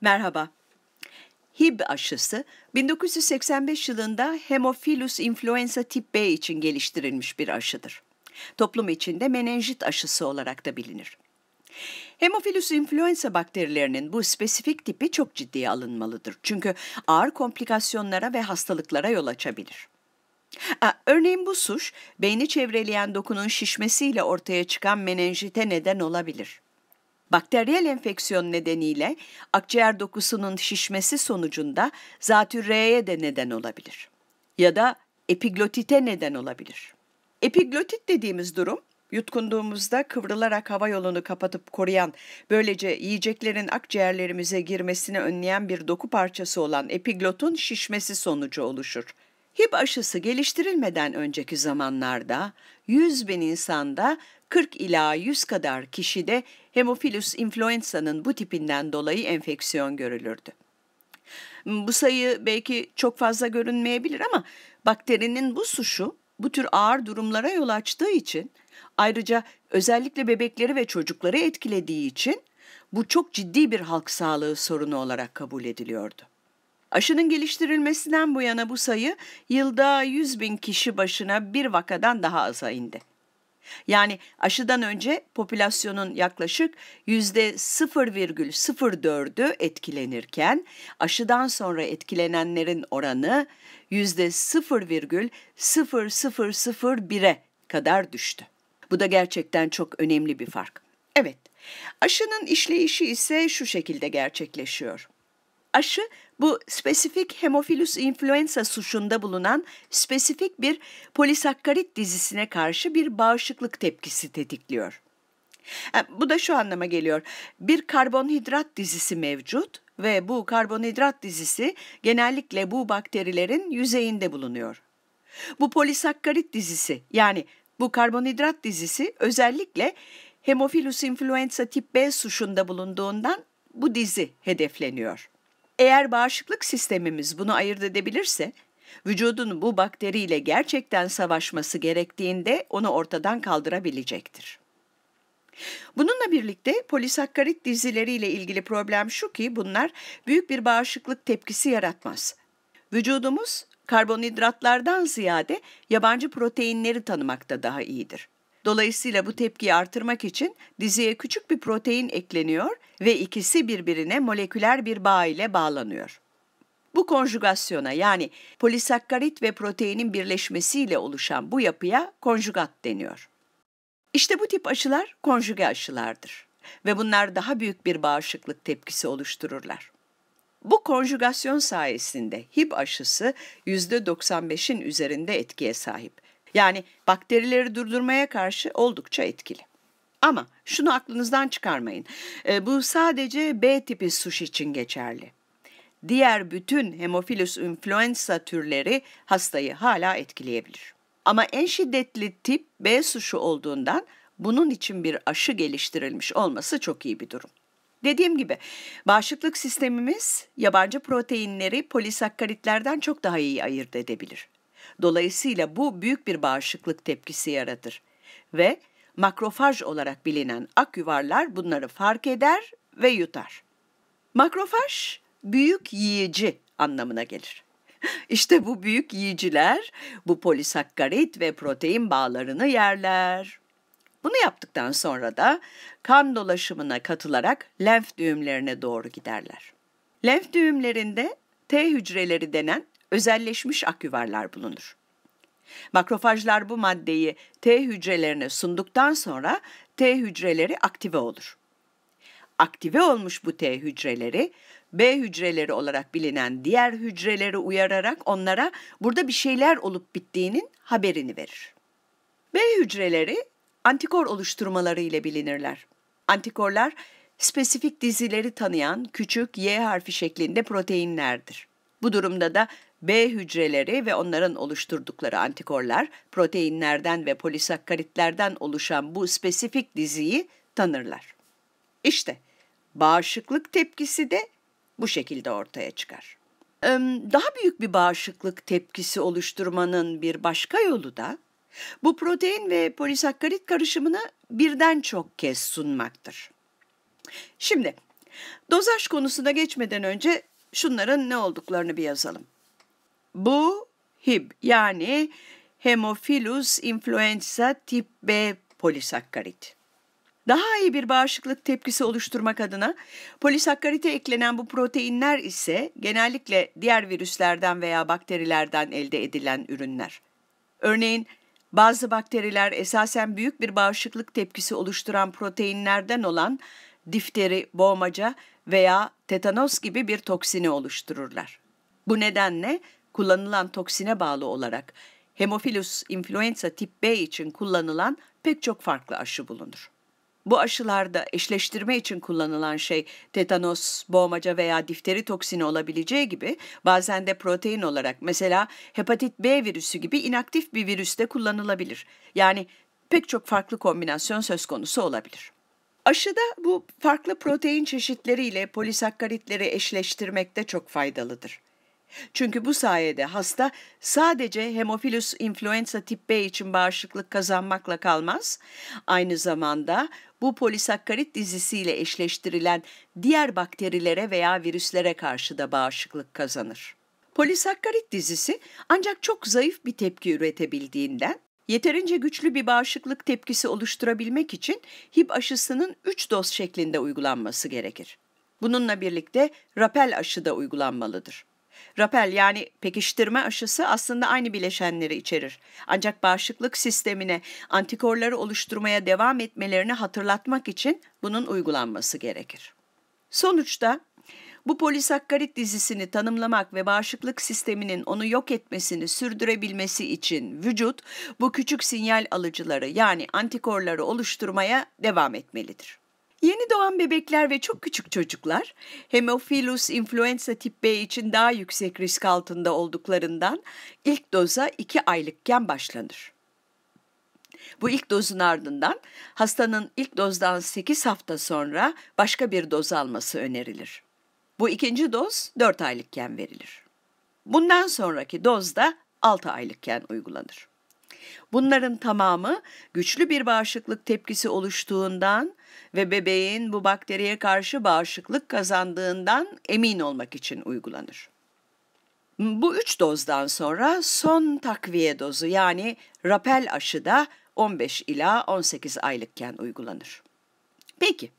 Merhaba. Hib aşısı 1985 yılında Hemophilus influenza tip B için geliştirilmiş bir aşıdır. Toplum içinde menenjit aşısı olarak da bilinir. Hemophilus influenza bakterilerinin bu spesifik tipi çok ciddiye alınmalıdır. Çünkü ağır komplikasyonlara ve hastalıklara yol açabilir. Aa, örneğin bu suş, beyni çevreleyen dokunun şişmesiyle ortaya çıkan menenjite neden olabilir. Bakteriyel enfeksiyon nedeniyle akciğer dokusunun şişmesi sonucunda zatürreye de neden olabilir. Ya da epiglotite neden olabilir. Epiglotit dediğimiz durum Yutkunduğumuzda kıvrılarak hava yolunu kapatıp koruyan, böylece yiyeceklerin akciğerlerimize girmesini önleyen bir doku parçası olan epiglotun şişmesi sonucu oluşur. Hip aşısı geliştirilmeden önceki zamanlarda 100 bin insanda 40 ila 100 kadar kişide Haemophilus influenza'nın bu tipinden dolayı enfeksiyon görülürdü. Hmm, bu sayı belki çok fazla görünmeyebilir ama bakterinin bu suşu bu tür ağır durumlara yol açtığı için ayrıca özellikle bebekleri ve çocukları etkilediği için bu çok ciddi bir halk sağlığı sorunu olarak kabul ediliyordu. Aşının geliştirilmesinden bu yana bu sayı yılda 100 bin kişi başına bir vakadan daha aza indi. Yani aşıdan önce popülasyonun yaklaşık %0,04'ü etkilenirken aşıdan sonra etkilenenlerin oranı %0,0001'e kadar düştü. Bu da gerçekten çok önemli bir fark. Evet, aşının işleyişi ise şu şekilde gerçekleşiyor. Aşı bu spesifik hemofilus influenza suçunda bulunan spesifik bir polisakkarit dizisine karşı bir bağışıklık tepkisi tetikliyor. E, bu da şu anlama geliyor. Bir karbonhidrat dizisi mevcut ve bu karbonhidrat dizisi genellikle bu bakterilerin yüzeyinde bulunuyor. Bu polisakkarit dizisi yani bu karbonhidrat dizisi özellikle Hemophilus influenza tip B suçunda bulunduğundan bu dizi hedefleniyor. Eğer bağışıklık sistemimiz bunu ayırt edebilirse, vücudun bu bakteriyle gerçekten savaşması gerektiğinde onu ortadan kaldırabilecektir. Bununla birlikte polisakkarit dizileriyle ilgili problem şu ki bunlar büyük bir bağışıklık tepkisi yaratmaz. Vücudumuz karbonhidratlardan ziyade yabancı proteinleri tanımakta daha iyidir. Dolayısıyla bu tepkiyi artırmak için dizeye küçük bir protein ekleniyor ve ikisi birbirine moleküler bir bağ ile bağlanıyor. Bu konjugasyona yani polisakkarit ve proteinin birleşmesiyle oluşan bu yapıya konjugat deniyor. İşte bu tip aşılar konjüge aşılardır ve bunlar daha büyük bir bağışıklık tepkisi oluştururlar. Bu konjugasyon sayesinde HIB aşısı %95'in üzerinde etkiye sahip yani bakterileri durdurmaya karşı oldukça etkili. Ama şunu aklınızdan çıkarmayın. E, bu sadece B tipi suş için geçerli. Diğer bütün Haemophilus influenza türleri hastayı hala etkileyebilir. Ama en şiddetli tip B suşu olduğundan bunun için bir aşı geliştirilmiş olması çok iyi bir durum. Dediğim gibi bağışıklık sistemimiz yabancı proteinleri polisakkaritlerden çok daha iyi ayırt edebilir. Dolayısıyla bu büyük bir bağışıklık tepkisi yaratır ve makrofaj olarak bilinen ak yuvarlar bunları fark eder ve yutar. Makrofaj büyük yiyici anlamına gelir. İşte bu büyük yiyiciler bu polisakkarit ve protein bağlarını yerler. Bunu yaptıktan sonra da kan dolaşımına katılarak lenf düğümlerine doğru giderler. Lenf düğümlerinde T hücreleri denen özelleşmiş aküvarlar bulunur. Makrofajlar bu maddeyi T hücrelerine sunduktan sonra T hücreleri aktive olur. Aktive olmuş bu T hücreleri B hücreleri olarak bilinen diğer hücreleri uyararak onlara burada bir şeyler olup bittiğinin haberini verir. B hücreleri antikor oluşturmaları ile bilinirler. Antikorlar spesifik dizileri tanıyan küçük Y harfi şeklinde proteinlerdir. Bu durumda da B hücreleri ve onların oluşturdukları antikorlar proteinlerden ve polisakkaritlerden oluşan bu spesifik diziyi tanırlar. İşte bağışıklık tepkisi de bu şekilde ortaya çıkar. Daha büyük bir bağışıklık tepkisi oluşturmanın bir başka yolu da bu protein ve polisakkarit karışımını birden çok kez sunmaktır. Şimdi dozaj konusuna geçmeden önce şunların ne olduklarını bir yazalım. Bu Hib yani Hemophilus influenza tip B polisakkarit. Daha iyi bir bağışıklık tepkisi oluşturmak adına polisakkarite eklenen bu proteinler ise genellikle diğer virüslerden veya bakterilerden elde edilen ürünler. Örneğin bazı bakteriler esasen büyük bir bağışıklık tepkisi oluşturan proteinlerden olan difteri, boğmaca veya tetanos gibi bir toksini oluştururlar. Bu nedenle kullanılan toksine bağlı olarak Hemophilus influenza tip B için kullanılan pek çok farklı aşı bulunur. Bu aşılarda eşleştirme için kullanılan şey tetanos, boğmaca veya difteri toksini olabileceği gibi bazen de protein olarak mesela hepatit B virüsü gibi inaktif bir virüs de kullanılabilir. Yani pek çok farklı kombinasyon söz konusu olabilir. Aşıda bu farklı protein çeşitleriyle polisakkaritleri eşleştirmek de çok faydalıdır. Çünkü bu sayede hasta sadece Haemophilus influenza tip B için bağışıklık kazanmakla kalmaz, aynı zamanda bu polisakkarit dizisiyle eşleştirilen diğer bakterilere veya virüslere karşı da bağışıklık kazanır. Polisakkarit dizisi ancak çok zayıf bir tepki üretebildiğinden Yeterince güçlü bir bağışıklık tepkisi oluşturabilmek için hip aşısının 3 doz şeklinde uygulanması gerekir. Bununla birlikte rapel aşı da uygulanmalıdır. Rapel yani pekiştirme aşısı aslında aynı bileşenleri içerir. Ancak bağışıklık sistemine antikorları oluşturmaya devam etmelerini hatırlatmak için bunun uygulanması gerekir. Sonuçta bu polisakkarit dizisini tanımlamak ve bağışıklık sisteminin onu yok etmesini sürdürebilmesi için vücut bu küçük sinyal alıcıları yani antikorları oluşturmaya devam etmelidir. Yeni doğan bebekler ve çok küçük çocuklar Hemophilus influenza tip B için daha yüksek risk altında olduklarından ilk doza 2 aylıkken başlanır. Bu ilk dozun ardından hastanın ilk dozdan 8 hafta sonra başka bir doz alması önerilir. Bu ikinci doz 4 aylıkken verilir. Bundan sonraki doz da 6 aylıkken uygulanır. Bunların tamamı güçlü bir bağışıklık tepkisi oluştuğundan ve bebeğin bu bakteriye karşı bağışıklık kazandığından emin olmak için uygulanır. Bu üç dozdan sonra son takviye dozu yani rapel aşı da 15 ila 18 aylıkken uygulanır. Peki,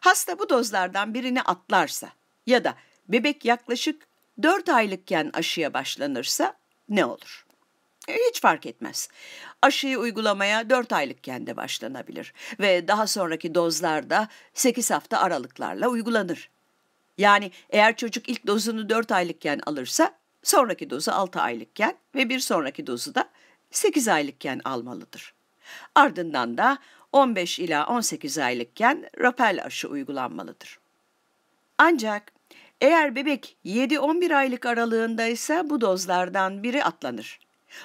hasta bu dozlardan birini atlarsa ya da bebek yaklaşık 4 aylıkken aşıya başlanırsa ne olur? E, hiç fark etmez. Aşıyı uygulamaya 4 aylıkken de başlanabilir ve daha sonraki dozlarda 8 hafta aralıklarla uygulanır. Yani eğer çocuk ilk dozunu 4 aylıkken alırsa sonraki dozu 6 aylıkken ve bir sonraki dozu da 8 aylıkken almalıdır. Ardından da 15 ila 18 aylıkken rapel aşı uygulanmalıdır. Ancak eğer bebek 7-11 aylık aralığında ise bu dozlardan biri atlanır.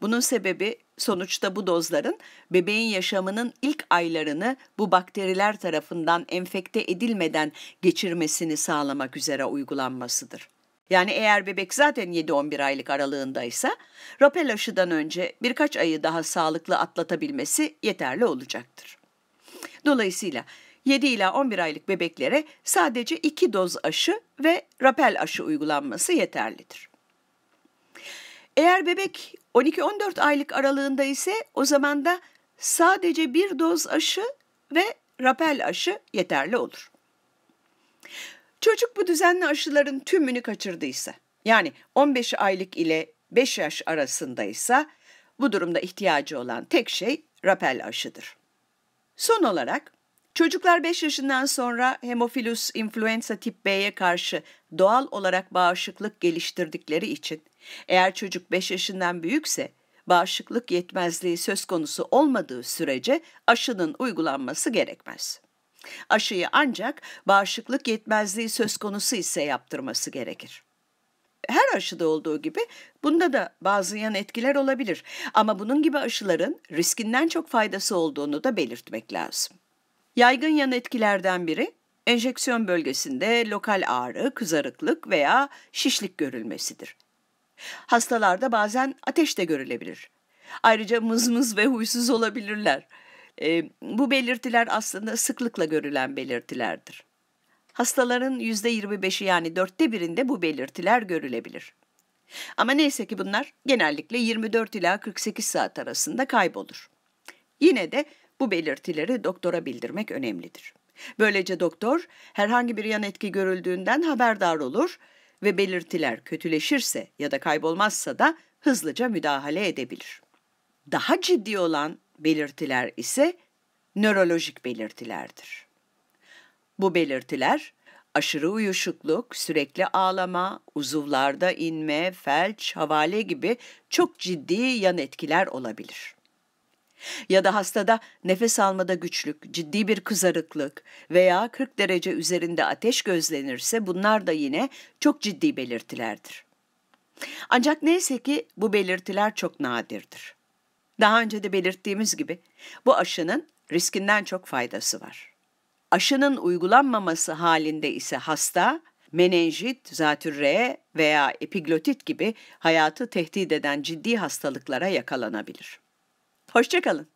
Bunun sebebi sonuçta bu dozların bebeğin yaşamının ilk aylarını bu bakteriler tarafından enfekte edilmeden geçirmesini sağlamak üzere uygulanmasıdır. Yani eğer bebek zaten 7-11 aylık aralığındaysa, rapel aşıdan önce birkaç ayı daha sağlıklı atlatabilmesi yeterli olacaktır. Dolayısıyla 7 ila 11 aylık bebeklere sadece 2 doz aşı ve rapel aşı uygulanması yeterlidir. Eğer bebek 12-14 aylık aralığında ise o zaman da sadece bir doz aşı ve rapel aşı yeterli olur. Çocuk bu düzenli aşıların tümünü kaçırdıysa, yani 15 aylık ile 5 yaş arasındaysa bu durumda ihtiyacı olan tek şey rapel aşıdır. Son olarak Çocuklar 5 yaşından sonra hemofilus influenza tip B'ye karşı doğal olarak bağışıklık geliştirdikleri için eğer çocuk 5 yaşından büyükse bağışıklık yetmezliği söz konusu olmadığı sürece aşının uygulanması gerekmez. Aşıyı ancak bağışıklık yetmezliği söz konusu ise yaptırması gerekir. Her aşıda olduğu gibi bunda da bazı yan etkiler olabilir ama bunun gibi aşıların riskinden çok faydası olduğunu da belirtmek lazım. Yaygın yan etkilerden biri enjeksiyon bölgesinde lokal ağrı, kızarıklık veya şişlik görülmesidir. Hastalarda bazen ateş de görülebilir. Ayrıca mızmız ve huysuz olabilirler. E, bu belirtiler aslında sıklıkla görülen belirtilerdir. Hastaların %25'i yani dörtte birinde bu belirtiler görülebilir. Ama neyse ki bunlar genellikle 24 ila 48 saat arasında kaybolur. Yine de bu belirtileri doktora bildirmek önemlidir. Böylece doktor herhangi bir yan etki görüldüğünden haberdar olur ve belirtiler kötüleşirse ya da kaybolmazsa da hızlıca müdahale edebilir. Daha ciddi olan belirtiler ise nörolojik belirtilerdir. Bu belirtiler aşırı uyuşukluk, sürekli ağlama, uzuvlarda inme, felç, havale gibi çok ciddi yan etkiler olabilir ya da hastada nefes almada güçlük, ciddi bir kızarıklık veya 40 derece üzerinde ateş gözlenirse bunlar da yine çok ciddi belirtilerdir. Ancak neyse ki bu belirtiler çok nadirdir. Daha önce de belirttiğimiz gibi bu aşının riskinden çok faydası var. Aşının uygulanmaması halinde ise hasta menenjit, zatürre veya epiglotit gibi hayatı tehdit eden ciddi hastalıklara yakalanabilir. Hoşçakalın.